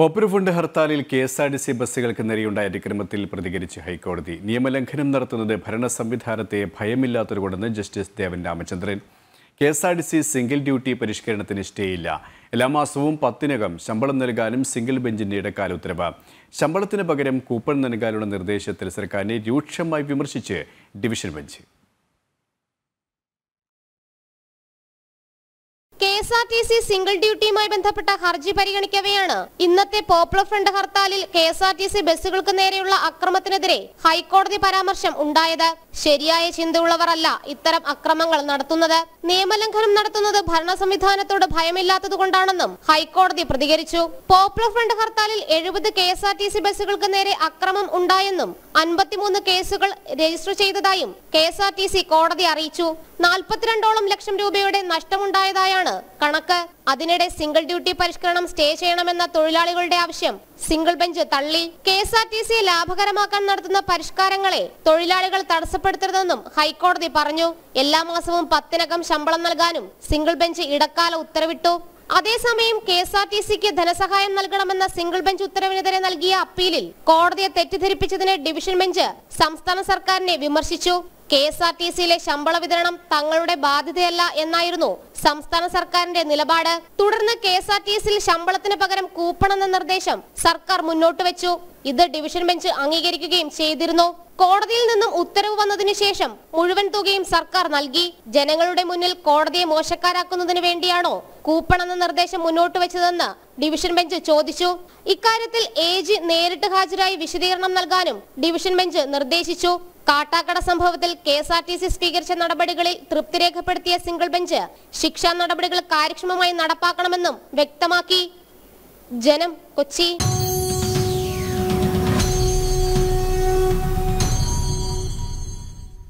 copper Front ഹർത്താലിൽ K S R T C ബസ്സുകൾക്ക് നേരെയുണ്ടായ അതിക്രമത്തിൽ പ്രതികരിച്ച് ഹൈക്കോടതി നിയമലംഘനം നടത്തുന്നത് ഭരണ സംവിധാനത്തെ ഭയമില്ലാത്തതുകൊണ്ടെന്ന് justice Devan Ramachandran K S R T C single duty പരിഷ്കരണത്തിന് സ്റ്റേയില്ല എല്ലാ മാസവും പത്തിനകം ശമ്പളം നൽകാനും സിംഗിൾ ബെഞ്ചിന്റെ ഇടക്കാല ഉത്തരവ് ശമ്പളത്തിന് പകരം കൂപ്പൺ നൽകാനുള്ള നിർദ്ദേശത്തിൽ സർക്കാരിനെ രൂക്ഷമായി വിമർശിച്ച് division bench S R T C single ഡ്യൂട്ടിയുമായി ബന്ധപ്പെട്ട ഹർജി പരിഗണിക്കവെയാണ് ഇന്നത്തെ പോപ്പുലർ ഫ്രണ്ട് ഹർത്താലിൽ K S R T C ബസ്സുകൾക്ക് നേരെയുള്ള അക്രമത്തിനെതിരെ ഹൈക്കോടതി പരാമർശം ഉണ്ടായത് ശരിയായ ചിന്തയുള്ളവരല്ല ഇത്തരം അക്രമങ്ങൾ നടത്തുന്നത് നിയമലംഘനം നടത്തുന്നത് ഭരണ സംവിധാനത്തോട് ഭയമില്ലാത്തതുകൊണ്ടാണെന്നും ഹൈക്കോടതി പ്രതികരിച്ചു പോപ്പുലർ ഫ്രണ്ട് ഹർത്താലിൽ എഴുപത് K S R T C ബസ്സുകൾക്ക് നേരെ അക്രമം ഉണ്ടായെന്നും അൻപത്തിമൂന്ന് കേസുകൾ രജിസ്റ്റർ ചെയ്തതായും K S R T C കോടതി അറിയിച്ചു നാൽപ്പത്തിരണ്ടോളം ലക്ഷം രൂപയുടെ നഷ്ടമുണ്ടായതായാണ് കണക്ക് അതിനിടെ സിംഗിൾ ഡ്യൂട്ടി പരിഷ്കരണം സ്റ്റേ ചെയ്യണമെന്ന തൊഴിലാളികളുടെ ആവശ്യം സിംഗിൾ ബെഞ്ച് തള്ളി K S R T C ലാഭകരമാക്കാൻ നടത്തുന്ന പരിഷ്കാരങ്ങളെ തൊഴിലാളികൾ തടസ്സപ്പെടുത്തരുതെന്നും ഹൈക്കോടതി പറഞ്ഞു എല്ലാ മാസവും പത്തിനകം ശമ്പളം നൽകാനും സിംഗിൾ ബെഞ്ച് ഇടക്കാല ഉത്തരവിട്ടു അതേസമയം കെ എസ് ആർ ടി സിക്ക് ധനസഹായം നൽകണമെന്ന സിംഗിൾ ബെഞ്ച് ഉത്തരവിനെതിരെ നൽകിയ അപ്പീലിൽ കോടതിയെ തെറ്റിദ്ധരിപ്പിച്ചതിനെ ഡിവിഷൻ ബെഞ്ച് സംസ്ഥാന സർക്കാരിനെ വിമർശിച്ചു കെ എസ് ആർ ടി സിയിലെ ശമ്പള വിതരണം തങ്ങളുടെ ബാധ്യതയല്ല എന്നായിരുന്നു സംസ്ഥാന സർക്കാരിന്റെ നിലപാട് തുടർന്ന് കെ എസ് ആർ ടി എസിൽ ശമ്പളത്തിന് പകരം കൂപ്പണെന്ന നിർദ്ദേശം സർക്കാർ മുന്നോട്ട് വെച്ചു ഇത് ഡിവിഷൻ ബെഞ്ച് അംഗീകരിക്കുകയും ചെയ്തിരുന്നു കോടതിയിൽ നിന്നും ഉത്തരവ് വന്നതിനു ശേഷം മുഴുവൻ തുകയും സർക്കാർ നൽകി ജനങ്ങളുടെ മുന്നിൽ കോടതിയെ മോശക്കാരാക്കുന്നതിനു വേണ്ടിയാണോ കൂപ്പൺ എന്ന നിർദ്ദേശം മുന്നോട്ട് വെച്ചതെന്ന് ഡിവിഷൻ ബെഞ്ച് ചോദിച്ചു ഇക്കാര്യത്തിൽ എ നേരിട്ട് ഹാജരായി വിശദീകരണം നൽകാനും ഡിവിഷൻ ബെഞ്ച് നിർദ്ദേശിച്ചു കാട്ടാക്കട സംഭവത്തിൽ K S R T C സ്വീകരിച്ച നടപടികളിൽ തൃപ്തി രേഖപ്പെടുത്തിയ സിംഗിൾ ബെഞ്ച് ശിക്ഷാ നടപടികൾ കാര്യക്ഷമമായി നടപ്പാക്കണമെന്നും വ്യക്തമാക്കി ജനം കൊച്ചി